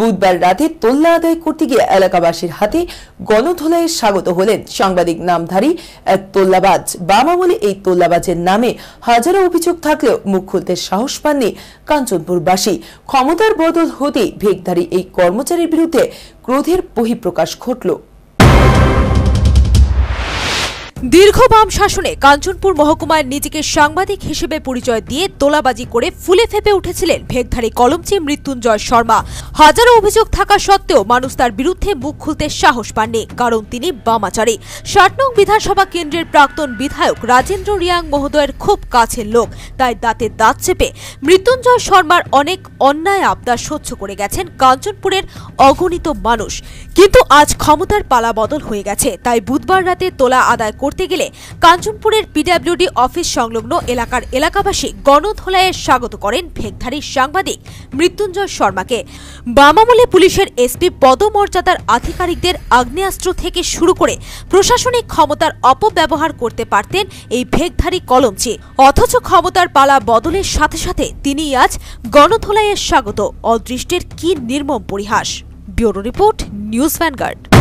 বুধবার রাতে তোল্লা আদায় করতে গিয়ে এলাকাবাসীর হাতে গণধোলায় স্বাগত হলেন সাংবাদিক নামধারী এক তোল্লাবাজ বামা বলে এই তোল্লাবাজের নামে হাজারো অভিযোগ থাকলেও মুখ খুলতে সাহস পাননি কাঞ্চনপুরবাসী ক্ষমতার বদল হতে ভেগধারী এই কর্মচারীর বিরুদ্ধে ক্রোধের বহিঃপ্রকাশ ঘটল দীর্ঘ বাম শাসনে কাঞ্চনপুর মহকুমায় নিজেকে সাংবাদিক হিসেবে পরিচয় দিয়ে তোলাবাজি করে ফুলে ফেপে উঠেছিলেন ভেকধারী কলমচি মৃত্যুঞ্জয় শর্মা হাজারো অভিযোগ থাকা সত্ত্বেও মানুষ তার বিরুদ্ধে মুখ খুলতে সাহস পাননি কারণ তিনি বামাচারী ষাট নং বিধানসভা কেন্দ্রের প্রাক্তন বিধায়ক রাজেন্দ্র রিয়াং মহোদয়ের খুব কাছের লোক তাই দাঁতে দাঁত চেপে মৃত্যুঞ্জয় শর্মার অনেক অন্যায় আবদার সহ্য করে গেছেন কাঞ্চনপুরের অগণিত মানুষ কিন্তু আজ ক্ষমতার পালা বদল হয়ে গেছে তাই বুধবার রাতে তোলা আদায় করতে করতে গেলে কাঞ্চনপুরের পিডাব্লিউডি অফিস সংলগ্ন এলাকার এলাকাবাসী গণধোলায় স্বাগত করেন ভেগধারী সাংবাদিক মৃত্যুঞ্জয় শর্মাকে বামামলে পুলিশের এসপি পদমর্যাদার আধিকারিকদের আগ্নেয়াস্ত্র থেকে শুরু করে প্রশাসনিক ক্ষমতার অপব্যবহার করতে পারতেন এই ভেগধারী কলমচি অথচ ক্ষমতার পালা বদলের সাথে সাথে তিনি আজ গণধোলাইয়ের স্বাগত অদৃষ্টের কি নির্মম পরিহাস ব্যুরো রিপোর্ট নিউজ ভ্যানগার্ড